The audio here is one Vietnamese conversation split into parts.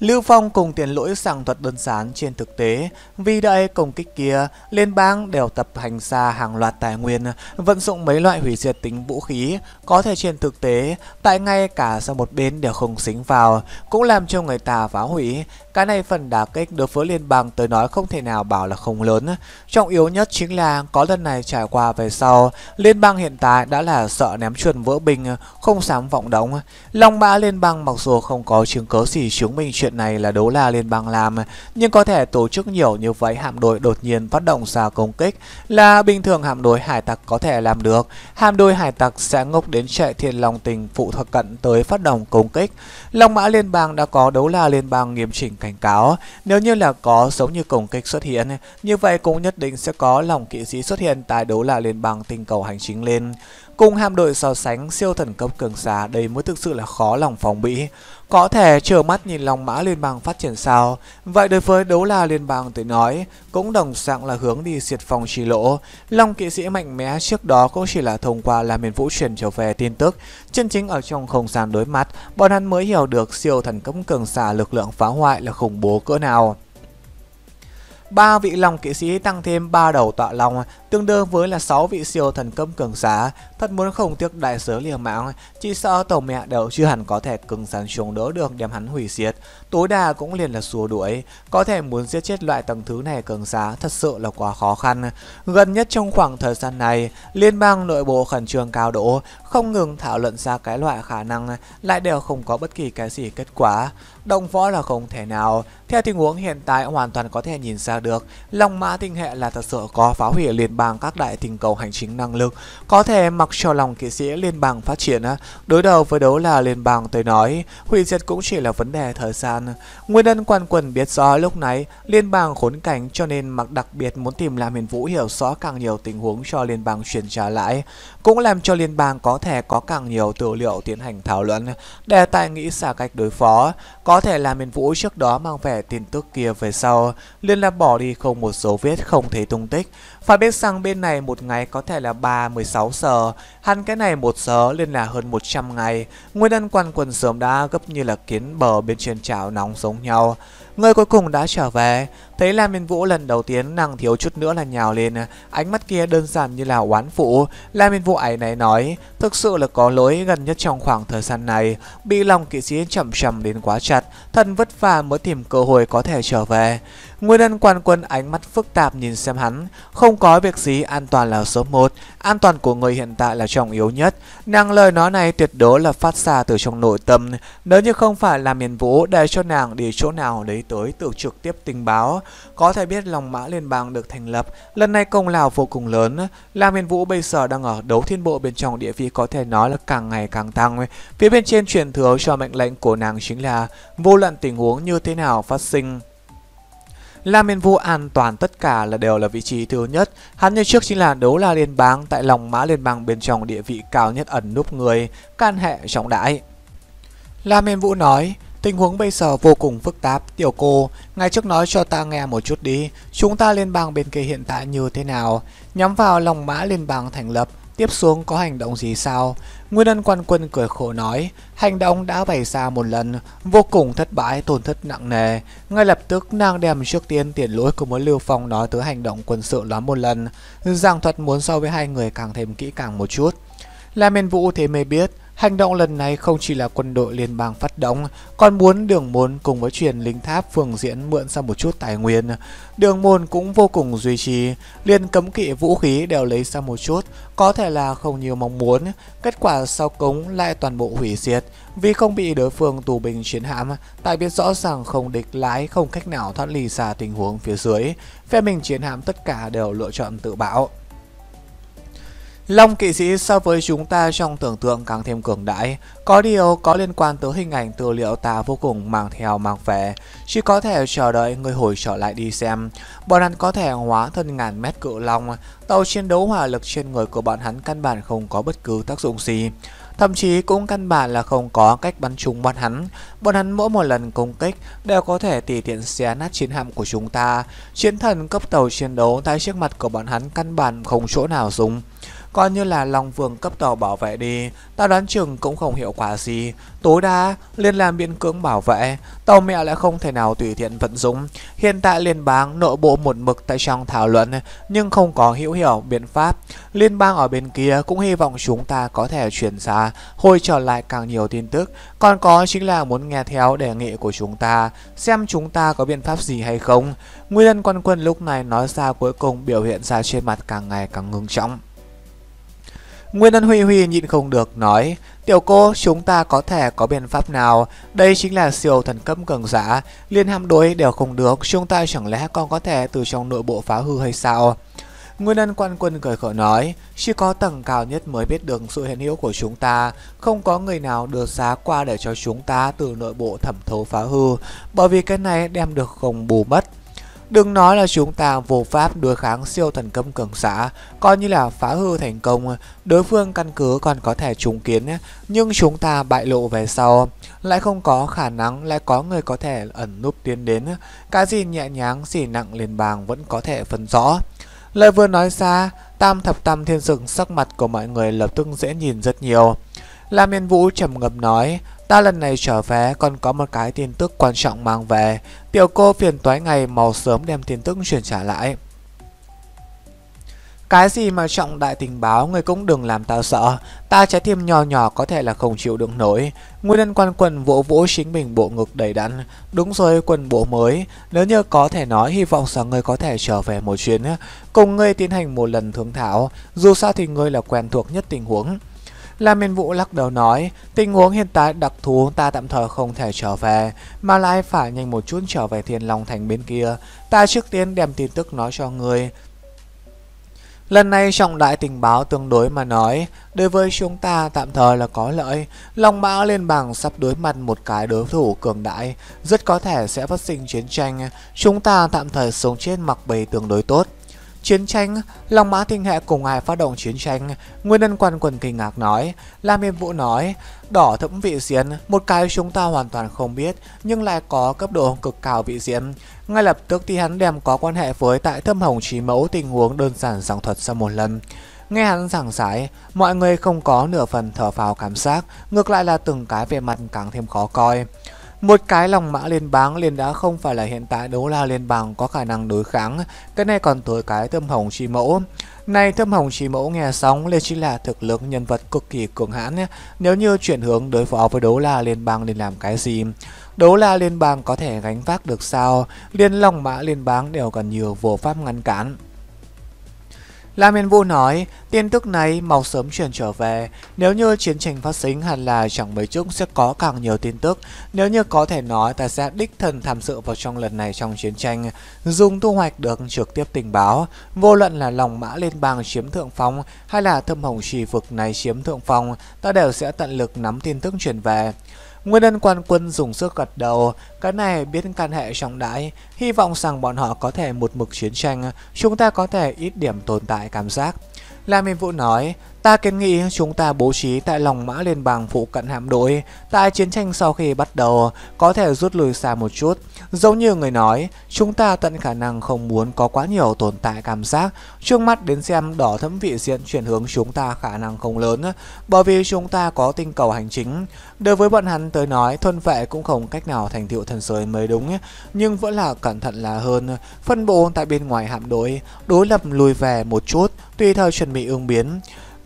Lưu Phong cùng tiền lỗi sàng thuật đơn giản trên thực tế, vì đợi công kích kia, liên bang đều tập hành ra hàng loạt tài nguyên, vận dụng mấy loại hủy diệt tính vũ khí, có thể trên thực tế, tại ngay cả ra một bên đều không xính vào, cũng làm cho người ta phá hủy, cái này phần đả kích đối với liên bang tới nói không thể nào bảo là không lớn. Trọng yếu nhất chính là có lần này trải qua về sau, liên bang hiện tại đã là sợ ném chuẩn vỡ bình, không dám vọng động. Long mã liên bang mặc dù không có chứng cứ gì chứng minh chuyện này là đấu la liên bang làm, nhưng có thể tổ chức nhiều như vậy hạm đội đột nhiên phát động ra công kích là bình thường hạm đội hải tặc có thể làm được. Hạm đội hải tặc sẽ ngốc đến chạy thiên long tình phụ thuật cận tới phát động công kích. Long mã liên bang đã có đấu la liên bang nghiêm chỉnh cảnh cảnh cáo, nếu như là có giống như cổng kịch xuất hiện, như vậy cũng nhất định sẽ có lòng kỵ sĩ xuất hiện tại đấu là liên bang tình cầu hành chính lên. Cùng hạm đội so sánh siêu thần cấp cường giả đây mới thực sự là khó lòng phòng bị. Có thể trơ mắt nhìn lòng mã liên bang phát triển sao, vậy đối với đấu la liên bang tới nói, cũng đồng dạng là hướng đi diệt phòng trì lỗ. Long kỵ sĩ mạnh mẽ trước đó cũng chỉ là thông qua làm miền vũ truyền trở về tin tức, chân chính ở trong không gian đối mặt, bọn hắn mới hiểu được siêu thần cấm cường xà lực lượng phá hoại là khủng bố cỡ nào ba vị lòng kỵ sĩ tăng thêm ba đầu tọa long tương đương với là 6 vị siêu thần cấp cường giả. thật muốn khổng tiếc đại sứ liều mạng chỉ sợ tổ mẹ đều chưa hẳn có thể cứng rắn chống đỡ được đem hắn hủy diệt tối đa cũng liền là xua đuổi có thể muốn giết chết loại tầng thứ này cường giá thật sự là quá khó khăn gần nhất trong khoảng thời gian này liên bang nội bộ khẩn trương cao độ không ngừng thảo luận ra cái loại khả năng lại đều không có bất kỳ cái gì kết quả Đồng võ là không thể nào. Theo tình huống hiện tại hoàn toàn có thể nhìn ra được, Long Mã Tinh Hệ là thật sự có phá hủy liên bang các đại tình cầu hành chính năng lực. Có thể mặc cho lòng kỵ sĩ liên bang phát triển, đối đầu với đấu là liên bang tới nói, hủy diệt cũng chỉ là vấn đề thời gian. Nguyên nhân quan quần biết rõ lúc này liên bang khốn cảnh cho nên mặc đặc biệt muốn tìm làm Hiền Vũ hiểu rõ càng nhiều tình huống cho liên bang truyền trả lại, cũng làm cho liên bang có thể có càng nhiều tư liệu tiến hành thảo luận, đề tài nghĩ xả cách đối phó, có có thể là miền Vũ trước đó mang vẻ tin tức kia về sau, liên là bỏ đi không một dấu vết không thấy tung tích. Phải biết rằng bên này một ngày có thể là 3-16 giờ, hắn cái này một giờ liên là hơn 100 ngày. Nguyên nhân quan quần sớm đã gấp như là kiến bờ bên trên chảo nóng giống nhau. Người cuối cùng đã trở về Thấy Lam Miên Vũ lần đầu tiên nàng thiếu chút nữa là nhào lên Ánh mắt kia đơn giản như là oán phụ Lam Miên Vũ ấy này nói Thực sự là có lỗi gần nhất trong khoảng thời gian này Bị lòng kỵ sĩ chậm chậm đến quá chặt Thân vất vả mới tìm cơ hội có thể trở về Người đàn quan quân ánh mắt phức tạp nhìn xem hắn, không có việc gì an toàn là số 1, an toàn của người hiện tại là trọng yếu nhất. Nàng lời nói này tuyệt đối là phát ra từ trong nội tâm, nếu như không phải là miền vũ để cho nàng đi chỗ nào đấy tới tự trực tiếp tình báo. Có thể biết lòng mã liên bang được thành lập, lần này công lao vô cùng lớn, là miền vũ bây giờ đang ở đấu thiên bộ bên trong địa vị có thể nói là càng ngày càng tăng. Phía bên trên truyền thừa cho mệnh lệnh của nàng chính là vô luận tình huống như thế nào phát sinh La Miên Vu an toàn tất cả là đều là vị trí thứ nhất. Hắn như trước chính là đấu la liên bang tại lòng mã liên bang bên trong địa vị cao nhất ẩn núp người, can hệ trọng đại. La Miên Vũ nói, tình huống bây giờ vô cùng phức tạp, tiểu cô, ngay trước nói cho ta nghe một chút đi, chúng ta liên bang bên kia hiện tại như thế nào, nhắm vào lòng mã liên bang thành lập, Tiếp xuống có hành động gì sao? Nguyên ân quan quân cười khổ nói, hành động đã bày ra một lần, vô cùng thất bại, tổn thất nặng nề. Ngay lập tức nàng đem trước tiên tiền lỗi của muốn Lưu Phong nói tới hành động quân sự đó một lần. Giang thuật muốn so với hai người càng thêm kỹ càng một chút. Là miền vũ thế mới biết, Hành động lần này không chỉ là quân đội liên bang phát động, còn muốn đường môn cùng với truyền lính tháp phương diễn mượn ra một chút tài nguyên. Đường môn cũng vô cùng duy trì, liền cấm kỵ vũ khí đều lấy ra một chút, có thể là không nhiều mong muốn, kết quả sau cống lại toàn bộ hủy diệt. Vì không bị đối phương tù binh chiến hãm, tại biết rõ ràng không địch lái không cách nào thoát ly xa tình huống phía dưới, phe mình chiến hãm tất cả đều lựa chọn tự bạo. Long kỵ sĩ so với chúng ta trong tưởng tượng càng thêm cường đại, có điều có liên quan tới hình ảnh tư liệu ta vô cùng mang theo mang về, chỉ có thể chờ đợi người hồi trở lại đi xem. Bọn hắn có thể hóa thân ngàn mét cự long, tàu chiến đấu hỏa lực trên người của bọn hắn căn bản không có bất cứ tác dụng gì. Thậm chí cũng căn bản là không có cách bắn trúng bọn hắn. Bọn hắn mỗi một lần công kích đều có thể tỉ tiện xé nát chiến hạm của chúng ta. Chiến thần cấp tàu chiến đấu tại trước mặt của bọn hắn căn bản không chỗ nào dùng coi như là Long Vương cấp tàu bảo vệ đi, tao đoán chừng cũng không hiệu quả gì. Tối đa, liên làm biên cưỡng bảo vệ, tàu mẹ lại không thể nào tùy thiện vận dụng. Hiện tại liên bang nội bộ một mực tại trong thảo luận, nhưng không có hữu hiệu biện pháp. Liên bang ở bên kia cũng hy vọng chúng ta có thể chuyển ra, hồi trở lại càng nhiều tin tức. Còn có chính là muốn nghe theo đề nghị của chúng ta, xem chúng ta có biện pháp gì hay không. Nguyên nhân quan quân lúc này nói ra cuối cùng biểu hiện ra trên mặt càng ngày càng ngưng trọng. Nguyên Ân Huy Huy nhịn không được nói, tiểu cô chúng ta có thể có biện pháp nào, đây chính là siêu thần cấp cường giả, liên hạm đối đều không được, chúng ta chẳng lẽ còn có thể từ trong nội bộ phá hư hay sao? Nguyên Ân Quan Quân cười khổ nói, chỉ có tầng cao nhất mới biết được sự hiện hữu của chúng ta, không có người nào được giá qua để cho chúng ta từ nội bộ thẩm thấu phá hư, bởi vì cái này đem được không bù mất. Đừng nói là chúng ta vô pháp đối kháng siêu thần cấm cường xã, coi như là phá hư thành công, đối phương căn cứ còn có thể trùng kiến, nhưng chúng ta bại lộ về sau, lại không có khả năng, lại có người có thể ẩn núp tiến đến, cái gì nhẹ nhàng, gì nặng liền bàng vẫn có thể phân rõ. Lời vừa nói ra, tam thập tam thiên sừng sắc mặt của mọi người lập tức dễ nhìn rất nhiều. La Miên Vũ trầm ngập nói, ta lần này trở về còn có một cái tin tức quan trọng mang về, tiểu cô phiền toái ngày màu sớm đem tin tức chuyển trả lại. Cái gì mà trọng đại tình báo người cũng đừng làm ta sợ, ta trái tim nhỏ nhỏ có thể là không chịu đựng nổi. Nguyên nhân quan quần vỗ vỗ chính mình bộ ngực đầy đặn, đúng rồi quần bộ mới, nếu như có thể nói hy vọng rằng người có thể trở về một chuyến, cùng ngươi tiến hành một lần thương thảo, dù sao thì ngươi là quen thuộc nhất tình huống. Lam Minh Vũ lắc đầu nói, tình huống hiện tại đặc thù ta tạm thời không thể trở về, mà lại phải nhanh một chút trở về Thiên Long Thành bên kia, ta trước tiên đem tin tức nói cho người. Lần này trọng đại tình báo tương đối mà nói, đối với chúng ta tạm thời là có lợi, Long bão lên bằng sắp đối mặt một cái đối thủ cường đại, rất có thể sẽ phát sinh chiến tranh, chúng ta tạm thời sống trên mặc bầy tương đối tốt. Chiến tranh, Long Mã Tinh Hệ cùng ai phát động chiến tranh? Nguyên nhân quan quần kinh ngạc nói. Lam Yên Vũ nói, đỏ thẫm vị diễn, một cái chúng ta hoàn toàn không biết, nhưng lại có cấp độ cực cao vị diễn. Ngay lập tức thì hắn đem có quan hệ với tại thâm hồng trí mẫu tình huống đơn giản giảng thuật sau một lần. Nghe hắn giảng giải, mọi người không có nửa phần thở phào cảm giác, ngược lại là từng cái về mặt càng thêm khó coi một cái lòng mã liên bang liền đá không phải là hiện tại đấu la liên bang có khả năng đối kháng cái này còn tới cái thâm hồng chi mẫu này thâm hồng chi mẫu nghe sóng lên chính là thực lực nhân vật cực kỳ cường hãn nhé. Nếu như chuyển hướng đối phó với đấu la liên bang nên làm cái gì? Đấu la liên bang có thể gánh vác được sao? Liên long mã liên bang đều cần nhiều vô pháp ngăn cản. Lam Hiên Vũ nói, tin tức này mau sớm truyền trở về, nếu như chiến tranh phát sinh hẳn là chẳng mấy chốc sẽ có càng nhiều tin tức, nếu như có thể nói ta sẽ đích thân tham dự vào trong lần này trong chiến tranh, dùng thu hoạch được trực tiếp tình báo, vô luận là lòng mã liên bang chiếm thượng phong hay là thâm hồng trì vực này chiếm thượng phong, ta đều sẽ tận lực nắm tin tức truyền về. Nguyên nhân quan quân dùng sức gật đầu, cái này biết can hệ trọng đại, hy vọng rằng bọn họ có thể một mực chiến tranh, chúng ta có thể ít điểm tồn tại cảm giác. La Minh Vũ nói, Ta kiến nghị chúng ta bố trí tại lòng mã liên bang phụ cận hạm đội, tại chiến tranh sau khi bắt đầu, có thể rút lui xa một chút. Giống như người nói, chúng ta tận khả năng không muốn có quá nhiều tồn tại cảm giác, trước mắt đến xem đỏ thấm vị diện chuyển hướng chúng ta khả năng không lớn, bởi vì chúng ta có tinh cầu hành chính. Đối với bọn hắn tới nói, thuần vệ cũng không cách nào thành tựu thần giới mới đúng, nhưng vẫn là cẩn thận là hơn, phân bố tại bên ngoài hạm đội, đối lập lùi về một chút, tùy theo chuẩn bị ứng biến.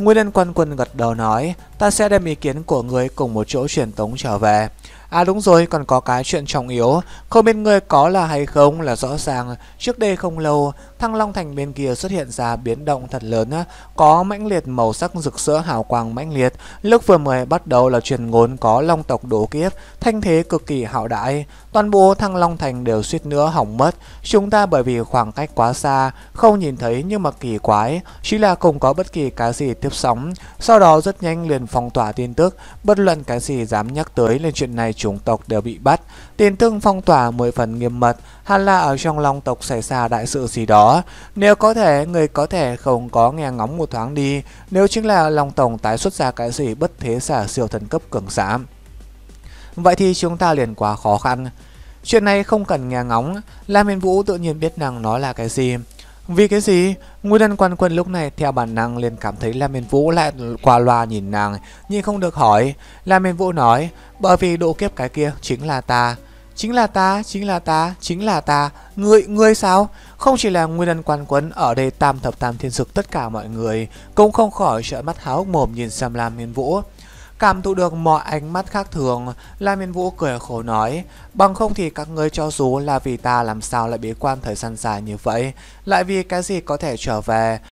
Nguyên Liên quan Quân gật đầu nói, ta sẽ đem ý kiến của ngươi cùng một chỗ truyền tống trở về. À đúng rồi, còn có cái chuyện trọng yếu, không biết ngươi có là hay không là rõ ràng, trước đây không lâu, Thăng Long Thành bên kia xuất hiện ra biến động thật lớn, có mãnh liệt màu sắc rực rỡ hào quang mãnh liệt. Lúc vừa mới bắt đầu là truyền ngôn có Long tộc đổ kiếp, thanh thế cực kỳ hạo đại. Toàn bộ Thăng Long Thành đều suýt nữa hỏng mất. Chúng ta bởi vì khoảng cách quá xa, không nhìn thấy nhưng mà kỳ quái, chỉ là không có bất kỳ cái gì tiếp sóng. Sau đó rất nhanh liền phong tỏa tin tức, bất luận cái gì dám nhắc tới lên chuyện này chủng tộc đều bị bắt. Tin tức phong tỏa mười phần nghiêm mật, hẳn là ở trong Long tộc xảy ra đại sự gì đó nếu có thể, người có thể không có nghe ngóng một thoáng đi, nếu chính là Long Tổng tái xuất ra cái gì bất thế xả siêu thần cấp cường giả. Vậy thì chúng ta liền quá khó khăn. Chuyện này không cần nghe ngóng, Lam Hiền Vũ tự nhiên biết rằng nó là cái gì. Vì cái gì? Nguyên đàn quan quân lúc này theo bản năng liền cảm thấy Lam Miền Vũ lại qua loa nhìn nàng, nhưng không được hỏi. Lam Miền Vũ nói, bởi vì độ kiếp cái kia chính là ta. Chính là ta, chính là ta, chính là ta. Ngươi, ngươi sao? Không chỉ là nguyên nhân quan quấn ở đây tam thập tam thiên dực tất cả mọi người cũng không khỏi trợn mắt háo mồm nhìn xem Lam Hiên Vũ. Cảm thụ được mọi ánh mắt khác thường, Lam Miên Vũ cười khổ nói, bằng không thì các ngươi cho dù là vì ta làm sao lại bế quan thời gian dài như vậy, lại vì cái gì có thể trở về,